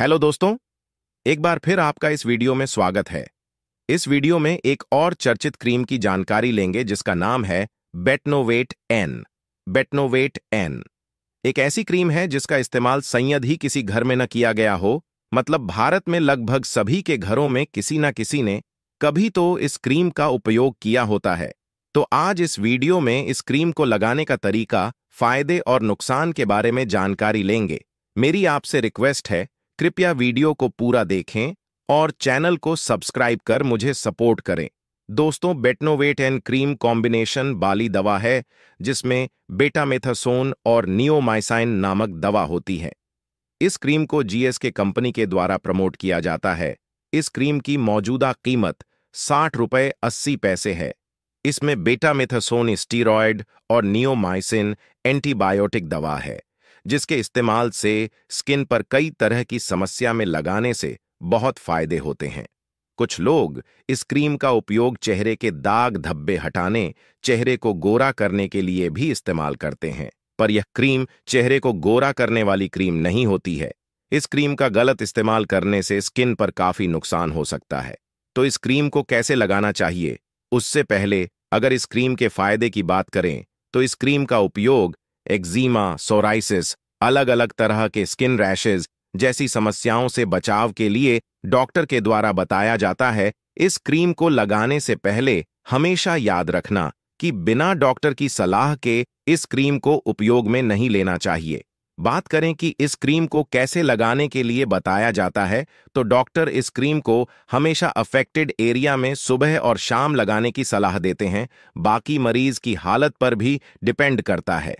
hello दोस्तों एक बार फिर आपका इस वीडियो में स्वागत है इस वीडियो में एक और चर्चित क्रीम की जानकारी लेंगे जिसका नाम है बेटनोवेट एन बेटनोवेट एन एक ऐसी क्रीम है जिसका इस्तेमाल संयद ही किसी घर में न किया गया हो मतलब भारत में लगभग सभी के घरों में किसी न किसी ने कभी तो इस क्रीम का उपयोग किया होता है तो आज इस वीडियो में इस क्रीम को लगाने का तरीका फायदे और नुकसान के बारे में जानकारी लेंगे मेरी आपसे रिक्वेस्ट है कृपया वीडियो को पूरा देखें और चैनल को सब्सक्राइब कर मुझे सपोर्ट करें दोस्तों बेटनोवेट एंड क्रीम कॉम्बिनेशन बाली दवा है जिसमें बेटामेथासोन और नियोमाइसाइन नामक दवा होती है इस क्रीम को जीएस के कंपनी के द्वारा प्रमोट किया जाता है इस क्रीम की मौजूदा कीमत साठ रुपये अस्सी पैसे है इसमें बेटामेथासोन स्टीरॉयड और नियोमाइसिन एंटीबायोटिक दवा है जिसके इस्तेमाल से स्किन पर कई तरह की समस्या में लगाने से बहुत फायदे होते हैं कुछ लोग इस क्रीम का उपयोग चेहरे के दाग धब्बे हटाने चेहरे को गोरा करने के लिए भी इस्तेमाल करते हैं पर यह क्रीम चेहरे को गोरा करने वाली क्रीम नहीं होती है इस क्रीम का गलत इस्तेमाल करने से स्किन पर काफी नुकसान हो सकता है तो इस क्रीम को कैसे लगाना चाहिए उससे पहले अगर इस क्रीम के फायदे की बात करें तो इस क्रीम का उपयोग एक्जीमा सोराइसिस अलग अलग तरह के स्किन रैशेज जैसी समस्याओं से बचाव के लिए डॉक्टर के द्वारा बताया जाता है इस क्रीम को लगाने से पहले हमेशा याद रखना कि बिना डॉक्टर की सलाह के इस क्रीम को उपयोग में नहीं लेना चाहिए बात करें कि इस क्रीम को कैसे लगाने के लिए बताया जाता है तो डॉक्टर इस क्रीम को हमेशा अफेक्टेड एरिया में सुबह और शाम लगाने की सलाह देते हैं बाकी मरीज की हालत पर भी डिपेंड करता है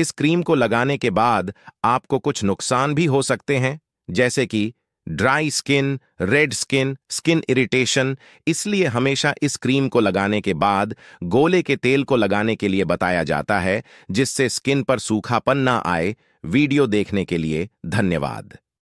इस क्रीम को लगाने के बाद आपको कुछ नुकसान भी हो सकते हैं जैसे कि dry skin red skin skin irritation इसलिए हमेशा इस क्रीम को लगाने के बाद गोले के तेल को लगाने के लिए बताया जाता है जिससे स्किन पर सूखापन ना आए वीडियो देखने के लिए धन्यवाद